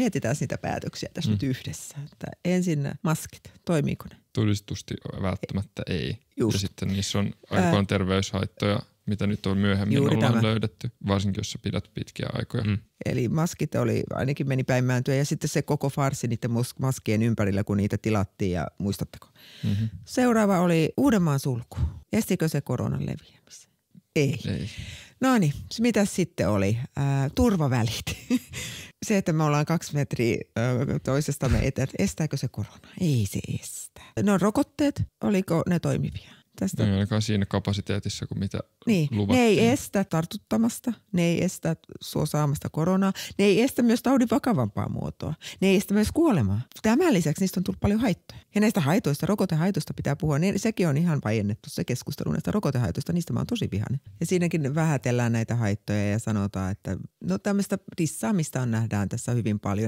mietitään niitä päätöksiä tässä mm. nyt yhdessä. Että ensin maskit, toimiiko ne? Todistusti välttämättä ei. Just. Ja sitten niissä on aika paljon terveyshaittoja, mitä nyt on myöhemmin Juuri ollaan tämä. löydetty, varsinkin jos sä pidät pitkiä aikoja. Mm. Eli maskit oli, ainakin meni päin määntyä ja sitten se koko farsi niiden maskien ympärillä, kun niitä tilattiin ja muistatteko. Mm-hmm. Seuraava oli Uudenmaan sulku. Estikö se koronan leviämisen? Ei. Ei. No niin, mitä sitten oli? Äh, turvavälit. se, että me ollaan kaksi metriä toisesta meitä, estääkö se korona? Ei se estä. No rokotteet, oliko ne toimivia? Tästä. Ne niin, ei ainakaan siinä kapasiteetissa kuin mitä niin. luvattiin. Ne ei estä tartuttamasta, ne ei estä suosaamasta koronaa, ne ei estä myös taudin vakavampaa muotoa, ne ei estä myös kuolemaa. Tämän lisäksi niistä on tullut paljon haittoja. Ja näistä haitoista, rokotehaitoista pitää puhua, ne, niin sekin on ihan vajennettu se keskustelu näistä rokotehaitoista, niistä mä oon tosi vihainen. Ja siinäkin vähätellään näitä haittoja ja sanotaan, että no tämmöistä dissaamista on nähdään tässä hyvin paljon.